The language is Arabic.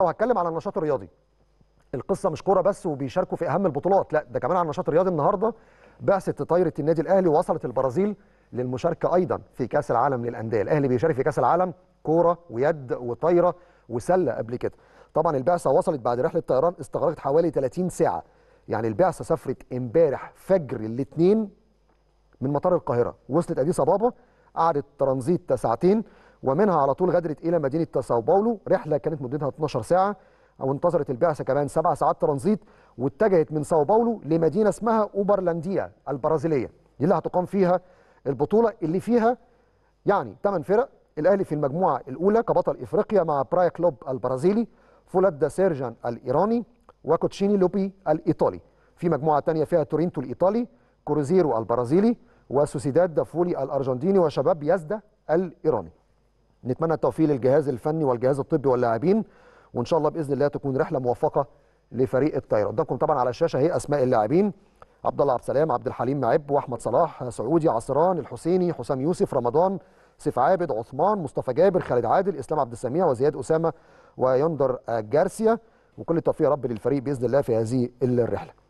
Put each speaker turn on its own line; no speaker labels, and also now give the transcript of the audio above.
لو هتكلم على النشاط الرياضي القصه مش كوره بس وبيشاركوا في اهم البطولات لا ده كمان على النشاط الرياضي النهارده بعثه طايره النادي الاهلي وصلت البرازيل للمشاركه ايضا في كاس العالم للانديه الاهلي بيشارك في كاس العالم كوره ويد وطايره وسله قبل كده طبعا البعثه وصلت بعد رحله طيران استغرقت حوالي 30 ساعه يعني البعثه سافرت امبارح فجر الاثنين من مطار القاهره وصلت اديس ابابا قعدت ترانزيت ساعتين ومنها على طول غادرت الى مدينه ساو باولو رحله كانت مدتها 12 ساعه او انتظرت البعثه كمان سبع ساعات ترانزيت واتجهت من ساو باولو لمدينه اسمها اوبرلانديا البرازيليه دي اللي هتقام فيها البطوله اللي فيها يعني 8 فرق الاهلي في المجموعه الاولى كبطل افريقيا مع برايا كلوب البرازيلي فولاد دا سيرجان الايراني وكوتشيني لوبي الايطالي في مجموعه ثانيه فيها تورينتو الايطالي كروزيرو البرازيلي وسوسيداد دافولي الارجنتيني وشباب يزدا الايراني نتمنى التوفيق للجهاز الفني والجهاز الطبي واللاعبين وان شاء الله باذن الله تكون رحله موفقه لفريق الطايره قدامكم طبعا على الشاشه هي اسماء اللاعبين عبد الله عبد السلام عبد الحليم معب واحمد صلاح سعودي عصران الحسيني حسام يوسف رمضان سيف عابد عثمان مصطفى جابر خالد عادل اسلام عبد السميع وزياد اسامه ويندر جارسيا وكل التوفيق يا رب للفريق باذن الله في هذه الرحله